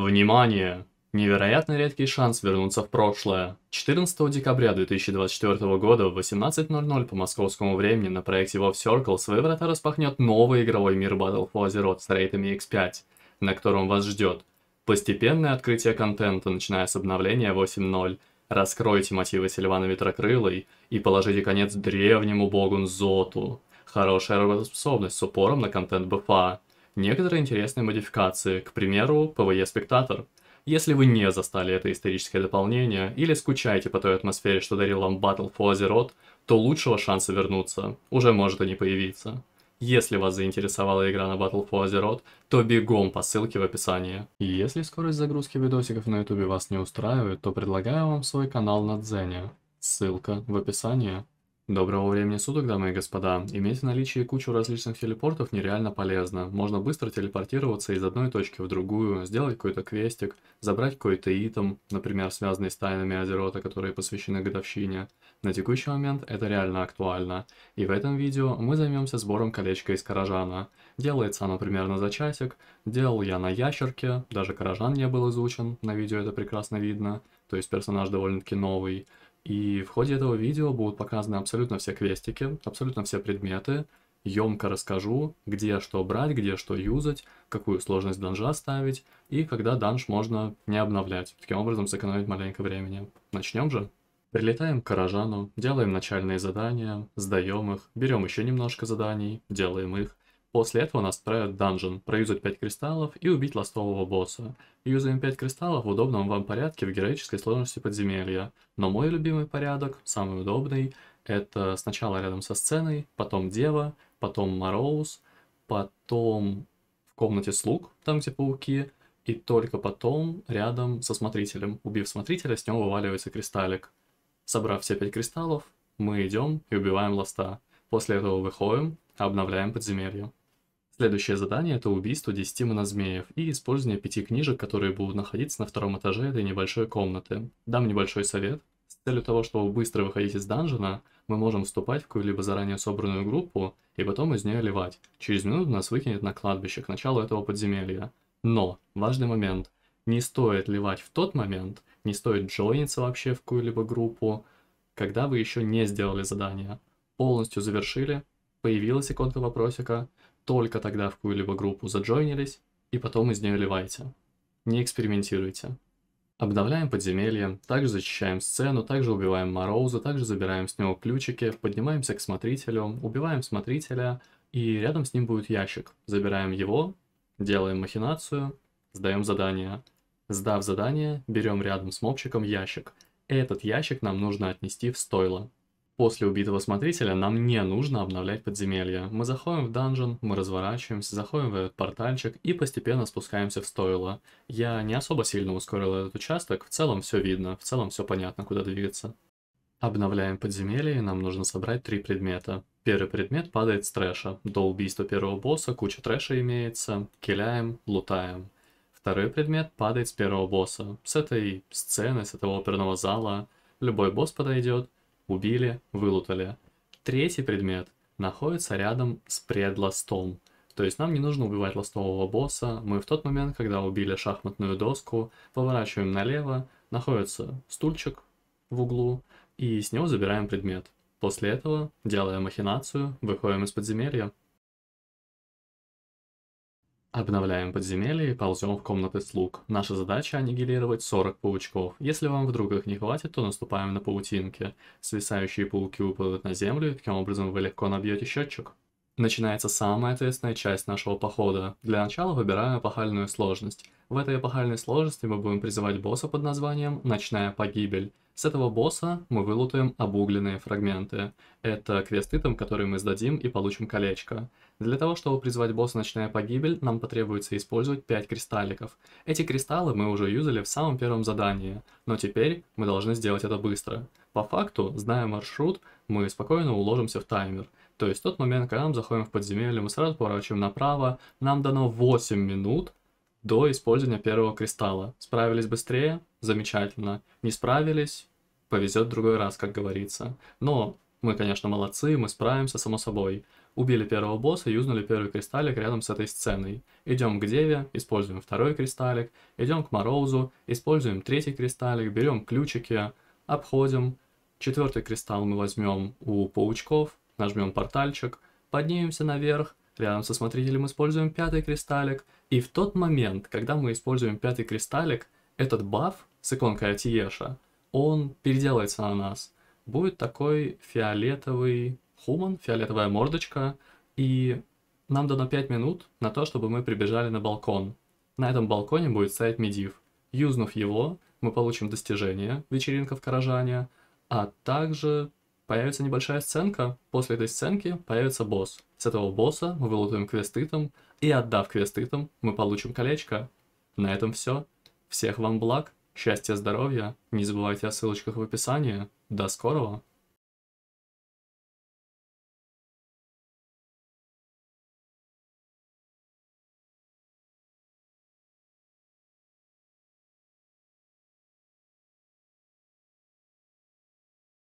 Внимание! Невероятно редкий шанс вернуться в прошлое. 14 декабря 2024 года в 18.00 по московскому времени на проекте Wolf Circle свои врата распахнет новый игровой мир Battle for Azeroth с рейтами X5, на котором вас ждет постепенное открытие контента, начиная с обновления 8.0, раскройте мотивы Сильвана Ветрокрылой и положите конец древнему богу Зоту. Хорошая работоспособность с упором на контент БФА некоторые интересные модификации, к примеру, PvE Спектатор. Если вы не застали это историческое дополнение или скучаете по той атмосфере, что дарил вам Battle for Azeroth, то лучшего шанса вернуться уже может и не появиться. Если вас заинтересовала игра на Battle for Azeroth, то бегом по ссылке в описании. Если скорость загрузки видосиков на ютубе вас не устраивает, то предлагаю вам свой канал на Дзене. Ссылка в описании. Доброго времени суток, дамы и господа. Иметь в наличии кучу различных телепортов нереально полезно. Можно быстро телепортироваться из одной точки в другую, сделать какой-то квестик, забрать какой-то итем, например, связанный с тайнами Азерота, которые посвящены годовщине. На текущий момент это реально актуально. И в этом видео мы займемся сбором колечка из Каражана. Делается оно примерно за часик. Делал я на Ящерке, даже Каражан не был изучен, на видео это прекрасно видно. То есть персонаж довольно-таки новый. И в ходе этого видео будут показаны абсолютно все квестики, абсолютно все предметы. Емко расскажу, где что брать, где что юзать, какую сложность данжа ставить и когда данж можно не обновлять. Таким образом сэкономить маленько времени. Начнем же. Прилетаем к Каражану, делаем начальные задания, сдаем их, берем еще немножко заданий, делаем их, После этого нас отправят в данжен, проюзать 5 кристаллов и убить ластового босса. Юзаем 5 кристаллов в удобном вам порядке в героической сложности подземелья. Но мой любимый порядок, самый удобный, это сначала рядом со сценой, потом Дева, потом Мороз, потом в комнате слуг, там где пауки, и только потом рядом со смотрителем. Убив смотрителя, с него вываливается кристаллик. Собрав все 5 кристаллов, мы идем и убиваем ласта. После этого выходим, обновляем подземелье. Следующее задание – это убийство 10 монозмеев и использование пяти книжек, которые будут находиться на втором этаже этой небольшой комнаты. Дам небольшой совет. С целью того, чтобы быстро выходить из данжена, мы можем вступать в какую-либо заранее собранную группу и потом из нее ливать. Через минуту нас выкинет на кладбище к началу этого подземелья. Но, важный момент, не стоит ливать в тот момент, не стоит джойниться вообще в какую-либо группу, когда вы еще не сделали задание. Полностью завершили, Появилась иконка вопросика, только тогда в какую-либо группу заджойнились, и потом из нее ливайте. Не экспериментируйте. Обновляем подземелье, также защищаем сцену, также убиваем Мороуза, также забираем с него ключики, поднимаемся к смотрителю, убиваем смотрителя, и рядом с ним будет ящик. Забираем его, делаем махинацию, сдаем задание. Сдав задание, берем рядом с мопчиком ящик. Этот ящик нам нужно отнести в стойло. После убитого смотрителя нам не нужно обновлять подземелье. Мы заходим в данжен, мы разворачиваемся, заходим в этот портальчик и постепенно спускаемся в стойло. Я не особо сильно ускорил этот участок, в целом все видно, в целом все понятно, куда двигаться. Обновляем подземелье, и нам нужно собрать три предмета. Первый предмет падает с трэша. До убийства первого босса куча трэша имеется. Киляем, лутаем. Второй предмет падает с первого босса. С этой сцены, с этого оперного зала любой босс подойдет убили, вылутали. Третий предмет находится рядом с предластом. То есть нам не нужно убивать ластового босса, мы в тот момент, когда убили шахматную доску, поворачиваем налево, находится стульчик в углу, и с него забираем предмет. После этого, делая махинацию, выходим из подземелья. Обновляем подземелье и ползем в комнаты слуг. Наша задача аннигилировать 40 паучков. Если вам вдруг их не хватит, то наступаем на паутинки. Свисающие пауки выпадут на землю, и таким образом вы легко набьете счетчик. Начинается самая ответственная часть нашего похода. Для начала выбираем эпохальную сложность. В этой эпохальной сложности мы будем призывать босса под названием «Ночная погибель». С этого босса мы вылутаем обугленные фрагменты. Это квест там, которые мы сдадим и получим колечко. Для того, чтобы призвать босса «Ночная погибель», нам потребуется использовать 5 кристалликов. Эти кристаллы мы уже юзали в самом первом задании, но теперь мы должны сделать это быстро. По факту, зная маршрут, мы спокойно уложимся в таймер – то есть тот момент, когда мы заходим в подземелье, мы сразу поворачиваем направо. Нам дано 8 минут до использования первого кристалла. Справились быстрее? Замечательно. Не справились? Повезет в другой раз, как говорится. Но мы, конечно, молодцы, мы справимся, само собой. Убили первого босса, юзнули первый кристаллик рядом с этой сценой. Идем к Деве, используем второй кристаллик, идем к Мороузу, используем третий кристаллик, берем ключики, обходим. Четвертый кристалл мы возьмем у паучков, Нажмем портальчик, поднимемся наверх, рядом со смотрителем используем пятый кристаллик. И в тот момент, когда мы используем пятый кристаллик, этот баф с иконкой Атиеша, он переделается на нас. Будет такой фиолетовый хуман, фиолетовая мордочка, и нам дано 5 минут на то, чтобы мы прибежали на балкон. На этом балконе будет стоять медив. Юзнув его, мы получим достижение «Вечеринка в Каражане», а также Появится небольшая сценка, после этой сценки появится босс. С этого босса мы вылутаем квесты там и отдав квесты там мы получим колечко. На этом все. Всех вам благ, счастья, здоровья, не забывайте о ссылочках в описании. До скорого!